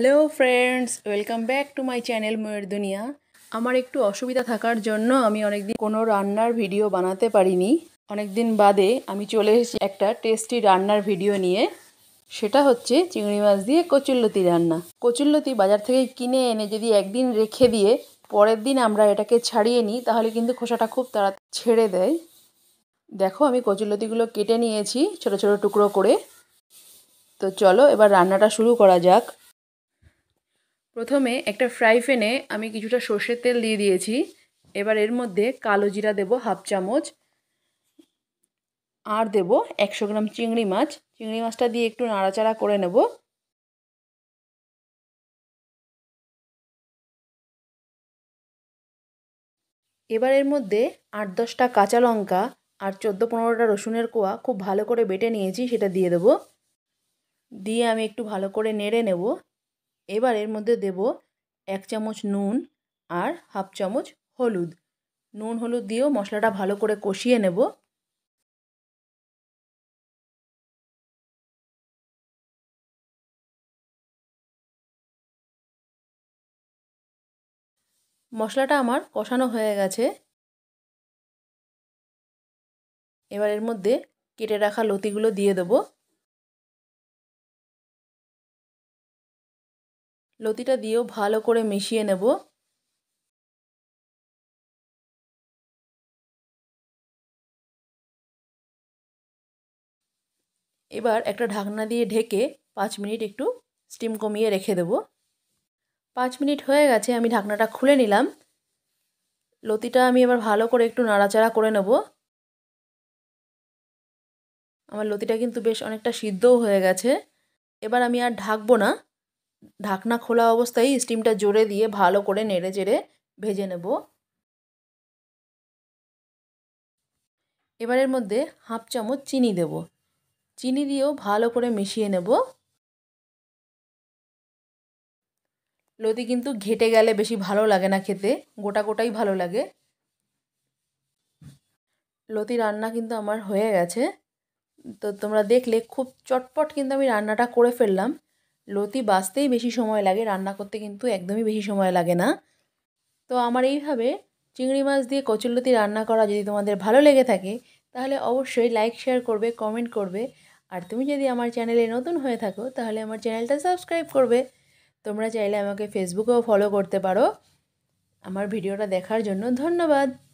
hello friends welcome back to my channel ময়ের দুনিয়া আমার একটু অসুবিধা থাকার জন্য আমি অনেকদিন কোনো রান্নার ভিডিও বানাতে পারিনি অনেকদিন বাদে আমি চলে এসেছি একটা টেস্টি রান্নার ভিডিও নিয়ে সেটা হচ্ছে চিংড়ি মাছ দিয়ে কচুল্লতি রান্না কচুল্লতি বাজার থেকে কিনে এনে যদি একদিন রেখে দিয়ে পরের দিন আমরা এটাকে ছাড়িয়ে নিই তাহলে কিন্তু খোসাটা খুব তাড়াতাড়ি ছেড়ে দেয় দেখো আমি কচুল্লতিগুলো কেটে নিয়েছি ছোট ছোট টুকরো করে তো চলো এবার রান্নাটা শুরু করা যাক প্রথমে একটা ফ্রাই প্যানে আমি কিছুটা সর্ষের তেল দিয়ে দিয়েছি এবার এর মধ্যে কালো জিরা দেব হাফ চামচ আর দেব একশো গ্রাম চিংড়ি মাছ চিংড়ি মাছটা দিয়ে একটু নাড়াচাড়া করে নেব এবার এর মধ্যে আট দশটা কাঁচা লঙ্কা আর চোদ্দো পনেরোটা রসুনের কোয়া খুব ভালো করে বেটে নিয়েছি সেটা দিয়ে দেবো দিয়ে আমি একটু ভালো করে নেড়ে নেব এবার এর মধ্যে দেব এক চামচ নুন আর হাফ চামচ হলুদ নুন হলুদ দিয়েও মশলাটা ভালো করে কষিয়ে নেব মশলাটা আমার কষানো হয়ে গেছে এবার এর মধ্যে কেটে রাখা লতিগুলো দিয়ে দেবো লতিটা দিয়েও ভালো করে মিশিয়ে নেব এবার একটা ঢাকনা দিয়ে ঢেকে পাঁচ মিনিট একটু স্টিম কমিয়ে রেখে দেব পাঁচ মিনিট হয়ে গেছে আমি ঢাকনাটা খুলে নিলাম লতিটা আমি এবার ভালো করে একটু নাড়াচাড়া করে নেব আমার লতিটা কিন্তু বেশ অনেকটা সিদ্ধও হয়ে গেছে এবার আমি আর ঢাকবো না ঢাকনা খোলা অবস্থায় স্টিমটা জোরে দিয়ে ভালো করে নেড়ে চেড়ে ভেজে নেব এবারের মধ্যে হাফ চামচ চিনি দেব চিনি দিয়েও ভালো করে মিশিয়ে নেব লতি কিন্তু ঘেটে গেলে বেশি ভালো লাগে না খেতে গোটা গোটাই ভালো লাগে লতি রান্না কিন্তু আমার হয়ে গেছে তো তোমরা দেখলে খুব চটপট কিন্তু আমি রান্নাটা করে ফেললাম লতি বাঁচতেই বেশি সময় লাগে রান্না করতে কিন্তু একদমই বেশি সময় লাগে না তো আমার এইভাবে চিংড়ি মাছ দিয়ে কচুরলতি রান্না করা যদি তোমাদের ভালো লেগে থাকে তাহলে অবশ্যই লাইক শেয়ার করবে কমেন্ট করবে আর তুমি যদি আমার চ্যানেলে নতুন হয়ে থাকো তাহলে আমার চ্যানেলটা সাবস্ক্রাইব করবে তোমরা চাইলে আমাকে ফেসবুকেও ফলো করতে পারো আমার ভিডিওটা দেখার জন্য ধন্যবাদ